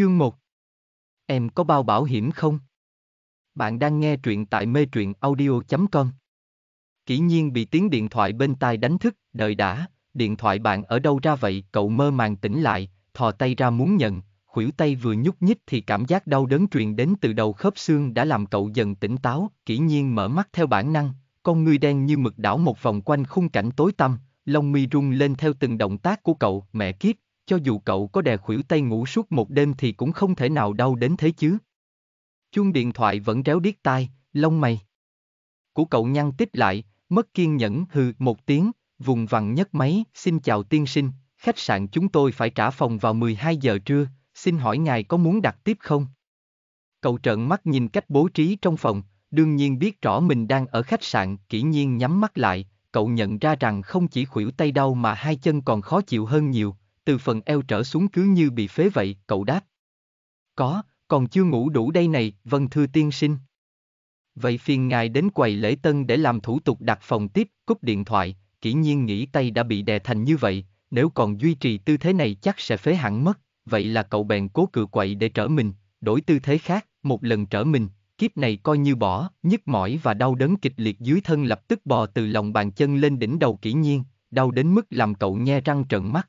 Chương 1 Em có bao bảo hiểm không? Bạn đang nghe truyện tại mê truyện audio.com Kỷ nhiên bị tiếng điện thoại bên tai đánh thức, đợi đã, điện thoại bạn ở đâu ra vậy? Cậu mơ màng tỉnh lại, thò tay ra muốn nhận, khuỷu tay vừa nhúc nhích thì cảm giác đau đớn truyền đến từ đầu khớp xương đã làm cậu dần tỉnh táo, kỷ nhiên mở mắt theo bản năng, con ngươi đen như mực đảo một vòng quanh khung cảnh tối tăm, lông mi rung lên theo từng động tác của cậu, mẹ kiếp, cho dù cậu có đè khuỷu tay ngủ suốt một đêm thì cũng không thể nào đau đến thế chứ. Chuông điện thoại vẫn réo điếc tai, lông mày. Của cậu nhăn tít lại, mất kiên nhẫn hừ một tiếng, vùng vằng nhấc máy, xin chào tiên sinh, khách sạn chúng tôi phải trả phòng vào 12 giờ trưa, xin hỏi ngài có muốn đặt tiếp không? Cậu trợn mắt nhìn cách bố trí trong phòng, đương nhiên biết rõ mình đang ở khách sạn, kỹ nhiên nhắm mắt lại, cậu nhận ra rằng không chỉ khuỷu tay đau mà hai chân còn khó chịu hơn nhiều, từ phần eo trở xuống cứ như bị phế vậy, cậu đáp. Có, còn chưa ngủ đủ đây này, vâng thưa tiên sinh. Vậy phiền ngài đến quầy lễ tân để làm thủ tục đặt phòng tiếp, cúp điện thoại, kỹ nhiên nghĩ tay đã bị đè thành như vậy, nếu còn duy trì tư thế này chắc sẽ phế hẳn mất, vậy là cậu bèn cố cự quậy để trở mình, đổi tư thế khác, một lần trở mình, kiếp này coi như bỏ, nhức mỏi và đau đớn kịch liệt dưới thân lập tức bò từ lòng bàn chân lên đỉnh đầu kỹ nhiên, đau đến mức làm cậu nhe răng trợn mắt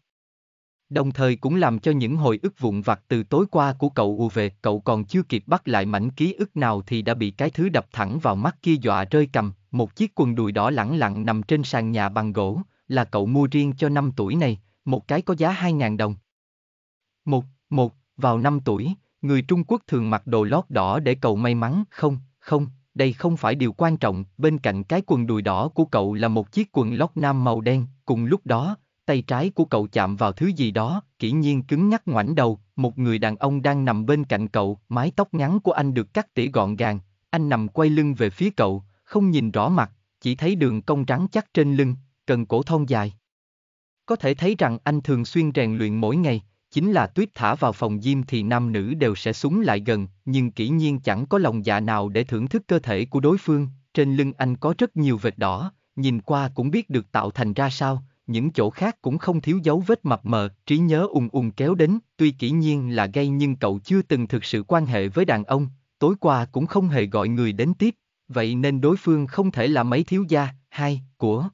đồng thời cũng làm cho những hồi ức vụn vặt từ tối qua của cậu ù về. Cậu còn chưa kịp bắt lại mảnh ký ức nào thì đã bị cái thứ đập thẳng vào mắt kia dọa rơi cầm, một chiếc quần đùi đỏ lẳng lặng nằm trên sàn nhà bằng gỗ, là cậu mua riêng cho năm tuổi này, một cái có giá hai ngàn đồng. Một, một, vào năm tuổi, người Trung Quốc thường mặc đồ lót đỏ để cầu may mắn, không, không, đây không phải điều quan trọng, bên cạnh cái quần đùi đỏ của cậu là một chiếc quần lót nam màu đen, cùng lúc đó, tay trái của cậu chạm vào thứ gì đó, kỹ nhiên cứng nhắc ngoảnh đầu, một người đàn ông đang nằm bên cạnh cậu, mái tóc ngắn của anh được cắt tỉa gọn gàng, anh nằm quay lưng về phía cậu, không nhìn rõ mặt, chỉ thấy đường cong trắng chắc trên lưng, cần cổ thon dài. Có thể thấy rằng anh thường xuyên rèn luyện mỗi ngày, chính là tuyết thả vào phòng gym thì nam nữ đều sẽ súng lại gần, nhưng kỹ nhiên chẳng có lòng dạ nào để thưởng thức cơ thể của đối phương, trên lưng anh có rất nhiều vệt đỏ, nhìn qua cũng biết được tạo thành ra sao, những chỗ khác cũng không thiếu dấu vết mập mờ, trí nhớ ùng ùng kéo đến, tuy kỹ nhiên là gay nhưng cậu chưa từng thực sự quan hệ với đàn ông, tối qua cũng không hề gọi người đến tiếp, vậy nên đối phương không thể là mấy thiếu gia, hai, của.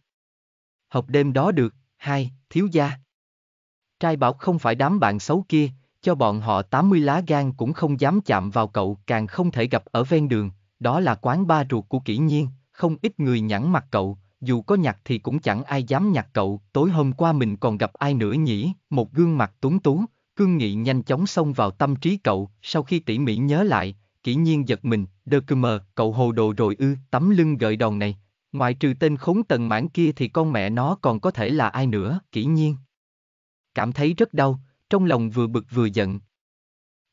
học đêm đó được, hai, thiếu gia. Trai bảo không phải đám bạn xấu kia, cho bọn họ 80 lá gan cũng không dám chạm vào cậu, càng không thể gặp ở ven đường, đó là quán ba ruột của kỹ nhiên, không ít người nhẵn mặt cậu, dù có nhặt thì cũng chẳng ai dám nhặt cậu, tối hôm qua mình còn gặp ai nữa nhỉ, một gương mặt tuấn tú, cương nghị nhanh chóng xông vào tâm trí cậu, sau khi tỉ mỉ nhớ lại, kỹ nhiên giật mình, đơ cơ mờ, cậu hồ đồ rồi ư, tấm lưng gợi đòn này, ngoại trừ tên khốn tần mãn kia thì con mẹ nó còn có thể là ai nữa, kỹ nhiên. Cảm thấy rất đau, trong lòng vừa bực vừa giận.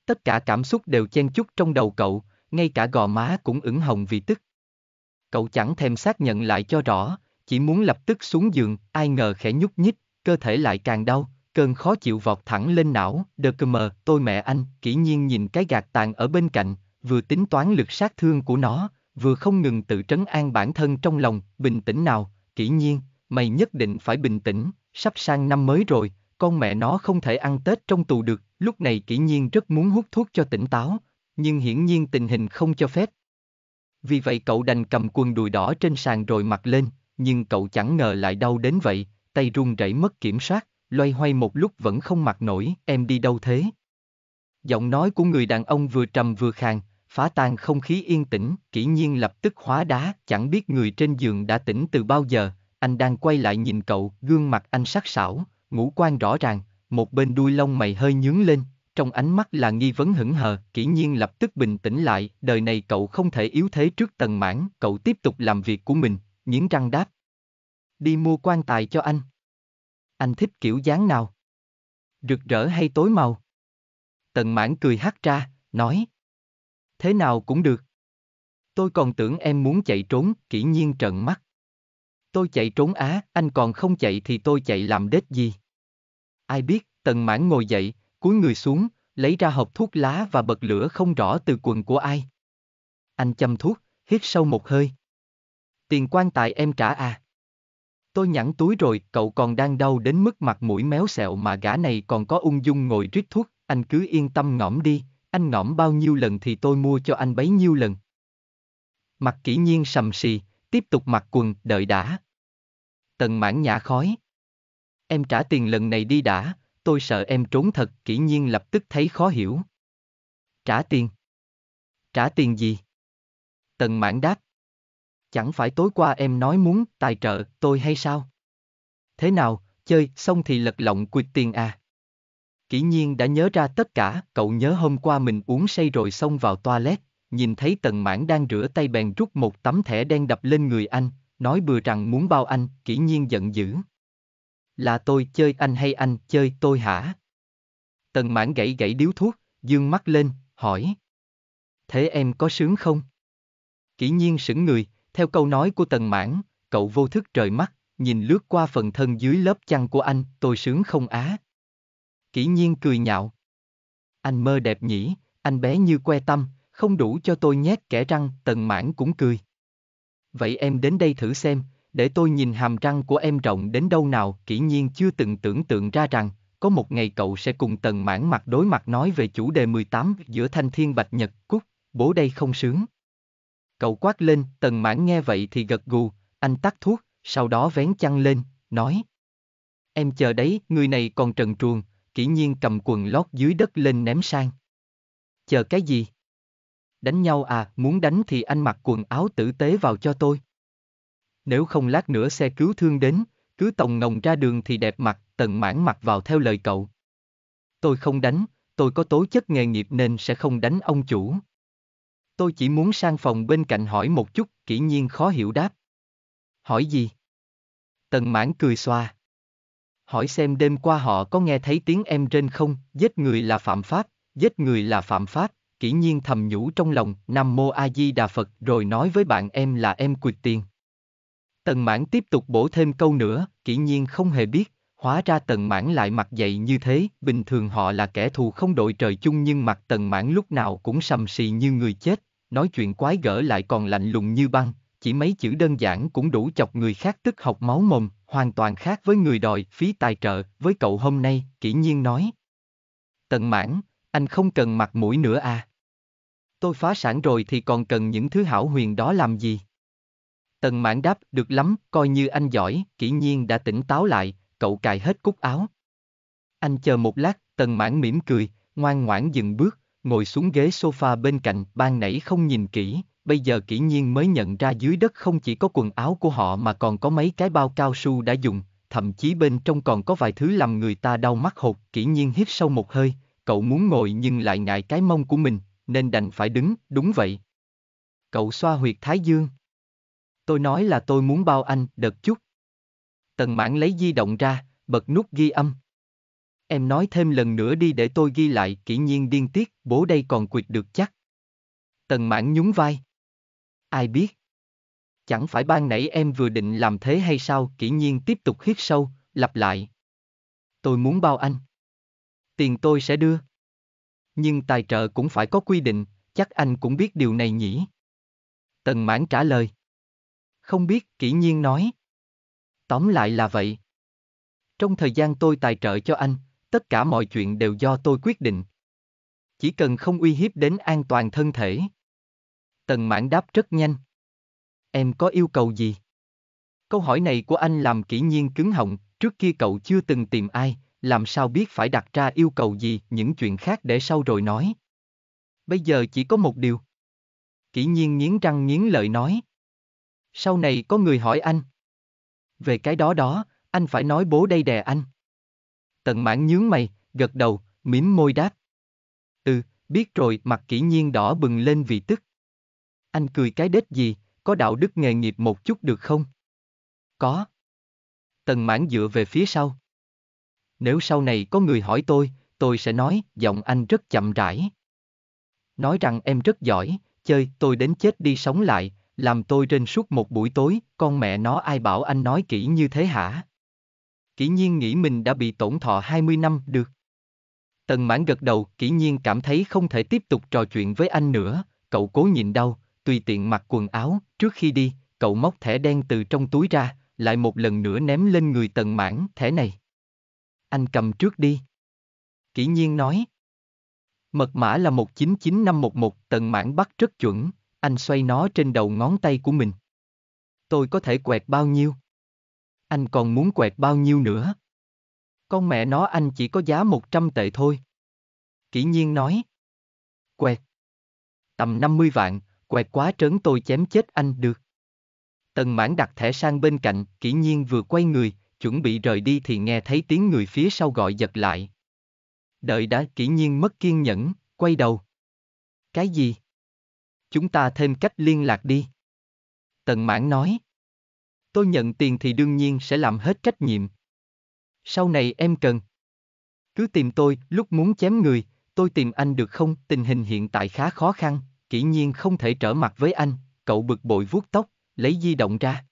Tất cả cảm xúc đều chen chúc trong đầu cậu, ngay cả gò má cũng ửng hồng vì tức cậu chẳng thèm xác nhận lại cho rõ, chỉ muốn lập tức xuống giường, ai ngờ khẽ nhúc nhích, cơ thể lại càng đau, cơn khó chịu vọt thẳng lên não, đờ cơ mờ, tôi mẹ anh, kỹ nhiên nhìn cái gạt tàn ở bên cạnh, vừa tính toán lực sát thương của nó, vừa không ngừng tự trấn an bản thân trong lòng, bình tĩnh nào, kỹ nhiên, mày nhất định phải bình tĩnh, sắp sang năm mới rồi, con mẹ nó không thể ăn Tết trong tù được, lúc này kỹ nhiên rất muốn hút thuốc cho tỉnh táo, nhưng hiển nhiên tình hình không cho phép, vì vậy cậu đành cầm quần đùi đỏ trên sàn rồi mặc lên, nhưng cậu chẳng ngờ lại đau đến vậy, tay run rẩy mất kiểm soát, loay hoay một lúc vẫn không mặc nổi, em đi đâu thế? Giọng nói của người đàn ông vừa trầm vừa khàn, phá tan không khí yên tĩnh, kỹ nhiên lập tức hóa đá, chẳng biết người trên giường đã tỉnh từ bao giờ, anh đang quay lại nhìn cậu, gương mặt anh sắc sảo, ngũ quan rõ ràng, một bên đuôi lông mày hơi nhướng lên, trong ánh mắt là nghi vấn hững hờ, kỹ nhiên lập tức bình tĩnh lại, đời này cậu không thể yếu thế trước tần mãn, cậu tiếp tục làm việc của mình, nghiến răng đáp. Đi mua quan tài cho anh. Anh thích kiểu dáng nào? Rực rỡ hay tối màu? Tần mãn cười hát ra, nói. Thế nào cũng được. Tôi còn tưởng em muốn chạy trốn, kỹ nhiên trợn mắt. Tôi chạy trốn á, anh còn không chạy thì tôi chạy làm đết gì? Ai biết, tần mãn ngồi dậy, cúi người xuống, lấy ra hộp thuốc lá và bật lửa không rõ từ quần của ai. Anh châm thuốc, hít sâu một hơi. Tiền quan tài em trả à? Tôi nhẵn túi rồi, cậu còn đang đau đến mức mặt mũi méo xẹo mà gã này còn có ung dung ngồi rít thuốc, anh cứ yên tâm ngõm đi, anh ngõm bao nhiêu lần thì tôi mua cho anh bấy nhiêu lần. Mặt kỹ nhiên sầm xì, tiếp tục mặc quần, đợi đã. Tần mãn nhã khói. Em trả tiền lần này đi đã, tôi sợ em trốn thật, kỹ nhiên lập tức thấy khó hiểu. Trả tiền. Trả tiền gì? Tần mãn đáp. Chẳng phải tối qua em nói muốn tài trợ tôi hay sao? Thế nào, chơi xong thì lật lọng quyệt tiền à? Kỷ nhiên đã nhớ ra tất cả, cậu nhớ hôm qua mình uống say rồi xông vào toilet, nhìn thấy tần mãn đang rửa tay bèn rút một tấm thẻ đen đập lên người anh, nói bừa rằng muốn bao anh, kỷ nhiên giận dữ. Là tôi chơi anh hay anh chơi tôi hả? Tần mãn gãy gãy điếu thuốc, dương mắt lên, hỏi. Thế em có sướng không? Kỷ nhiên sững người, theo câu nói của tần mãn, cậu vô thức trời mắt, nhìn lướt qua phần thân dưới lớp chăn của anh, tôi sướng không á? Kỷ nhiên cười nhạo. Anh mơ đẹp nhỉ, anh bé như que tâm, không đủ cho tôi nhét kẻ răng, tần mãn cũng cười. Vậy em đến đây thử xem, để tôi nhìn hàm răng của em rộng đến đâu nào, kỹ nhiên chưa từng tưởng tượng ra rằng, có một ngày cậu sẽ cùng tần mãn mặt đối mặt nói về chủ đề 18 giữa thanh thiên bạch nhật, cúc, bố đây không sướng. Cậu quát lên, tần mãn nghe vậy thì gật gù, anh tắt thuốc, sau đó vén chăn lên, nói. Em chờ đấy, người này còn trần truồng, kỹ nhiên cầm quần lót dưới đất lên ném sang. Chờ cái gì? Đánh nhau à, muốn đánh thì anh mặc quần áo tử tế vào cho tôi nếu không lát nữa xe cứu thương đến, cứ tòng ngồng ra đường thì đẹp mặt, tần mãn mặc vào theo lời cậu. Tôi không đánh, tôi có tố chất nghề nghiệp nên sẽ không đánh ông chủ. Tôi chỉ muốn sang phòng bên cạnh hỏi một chút, kỹ nhiên khó hiểu đáp. Hỏi gì? Tần mãn cười xoa. Hỏi xem đêm qua họ có nghe thấy tiếng em trên không, giết người là phạm pháp, giết người là phạm pháp, kỹ nhiên thầm nhủ trong lòng, Nam Mô A Di Đà Phật rồi nói với bạn em là em quỵt tiền. Tần mãn tiếp tục bổ thêm câu nữa, Kỷ nhiên không hề biết, hóa ra tần mãn lại mặt dậy như thế, bình thường họ là kẻ thù không đội trời chung nhưng mặt tần mãn lúc nào cũng sầm sì như người chết, nói chuyện quái gở lại còn lạnh lùng như băng, chỉ mấy chữ đơn giản cũng đủ chọc người khác tức học máu mồm, hoàn toàn khác với người đòi phí tài trợ, với cậu hôm nay, Kỷ nhiên nói. Tần mãn, anh không cần mặt mũi nữa à. Tôi phá sản rồi thì còn cần những thứ hảo huyền đó làm gì? Tần mãn đáp, được lắm, coi như anh giỏi, kỹ nhiên đã tỉnh táo lại, cậu cài hết cúc áo. Anh chờ một lát, tần mãn mỉm cười, ngoan ngoãn dừng bước, ngồi xuống ghế sofa bên cạnh, ban nãy không nhìn kỹ, bây giờ kỹ nhiên mới nhận ra dưới đất không chỉ có quần áo của họ mà còn có mấy cái bao cao su đã dùng, thậm chí bên trong còn có vài thứ làm người ta đau mắt hột, kỹ nhiên hít sâu một hơi, cậu muốn ngồi nhưng lại ngại cái mông của mình, nên đành phải đứng, đúng vậy. Cậu xoa huyệt thái dương. Tôi nói là tôi muốn bao anh, đợt chút. Tần mãn lấy di động ra, bật nút ghi âm. Em nói thêm lần nữa đi để tôi ghi lại, Kỷ nhiên điên tiết, bố đây còn quyệt được chắc. Tần mãn nhún vai. Ai biết? Chẳng phải ban nãy em vừa định làm thế hay sao, Kỷ nhiên tiếp tục hít sâu, lặp lại. Tôi muốn bao anh. Tiền tôi sẽ đưa. Nhưng tài trợ cũng phải có quy định, chắc anh cũng biết điều này nhỉ? Tần mãn trả lời. Không biết, kỹ nhiên nói. Tóm lại là vậy. Trong thời gian tôi tài trợ cho anh, tất cả mọi chuyện đều do tôi quyết định. Chỉ cần không uy hiếp đến an toàn thân thể. Tần mãn đáp rất nhanh. Em có yêu cầu gì? Câu hỏi này của anh làm kỹ nhiên cứng họng, trước kia cậu chưa từng tìm ai, làm sao biết phải đặt ra yêu cầu gì, những chuyện khác để sau rồi nói. Bây giờ chỉ có một điều. kỷ nhiên nghiến răng nghiến lợi nói. Sau này có người hỏi anh. Về cái đó đó, anh phải nói bố đây đè anh. Tận mãn nhướng mày, gật đầu, mím môi đáp. Ừ, biết rồi, mặt kỹ nhiên đỏ bừng lên vì tức. Anh cười cái đết gì, có đạo đức nghề nghiệp một chút được không? Có. Tần mãn dựa về phía sau. Nếu sau này có người hỏi tôi, tôi sẽ nói, giọng anh rất chậm rãi. Nói rằng em rất giỏi, chơi tôi đến chết đi sống lại, làm tôi trên suốt một buổi tối, con mẹ nó ai bảo anh nói kỹ như thế hả? Kỷ nhiên nghĩ mình đã bị tổn thọ 20 năm được. Tần mãn gật đầu, kỷ nhiên cảm thấy không thể tiếp tục trò chuyện với anh nữa, cậu cố nhịn đau, tùy tiện mặc quần áo, trước khi đi, cậu móc thẻ đen từ trong túi ra, lại một lần nữa ném lên người tần mãn thẻ này. Anh cầm trước đi. Kỷ nhiên nói. Mật mã là 199511, tần mãn bắt rất chuẩn, anh xoay nó trên đầu ngón tay của mình. Tôi có thể quẹt bao nhiêu? Anh còn muốn quẹt bao nhiêu nữa? Con mẹ nó anh chỉ có giá 100 tệ thôi. Kỷ nhiên nói. Quẹt. Tầm 50 vạn, quẹt quá trớn tôi chém chết anh được. Tần mãn đặt thẻ sang bên cạnh, kỷ nhiên vừa quay người, chuẩn bị rời đi thì nghe thấy tiếng người phía sau gọi giật lại. Đợi đã kỷ nhiên mất kiên nhẫn, quay đầu. Cái gì? chúng ta thêm cách liên lạc đi. Tần Mãn nói. Tôi nhận tiền thì đương nhiên sẽ làm hết trách nhiệm. Sau này em cần. Cứ tìm tôi, lúc muốn chém người, tôi tìm anh được không? Tình hình hiện tại khá khó khăn, kỹ nhiên không thể trở mặt với anh, cậu bực bội vuốt tóc, lấy di động ra.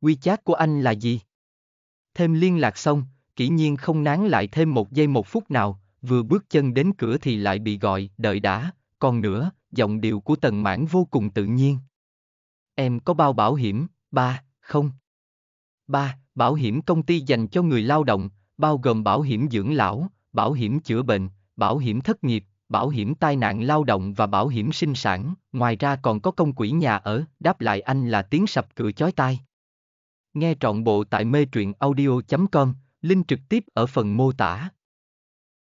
Quy chát của anh là gì? Thêm liên lạc xong, kỹ nhiên không nán lại thêm một giây một phút nào, vừa bước chân đến cửa thì lại bị gọi, đợi đã, còn nữa, giọng điệu của tần mãn vô cùng tự nhiên. Em có bao bảo hiểm, ba, không? Ba, bảo hiểm công ty dành cho người lao động, bao gồm bảo hiểm dưỡng lão, bảo hiểm chữa bệnh, bảo hiểm thất nghiệp, bảo hiểm tai nạn lao động và bảo hiểm sinh sản, ngoài ra còn có công quỹ nhà ở, đáp lại anh là tiếng sập cửa chói tai. Nghe trọn bộ tại mê truyện audio.com, link trực tiếp ở phần mô tả.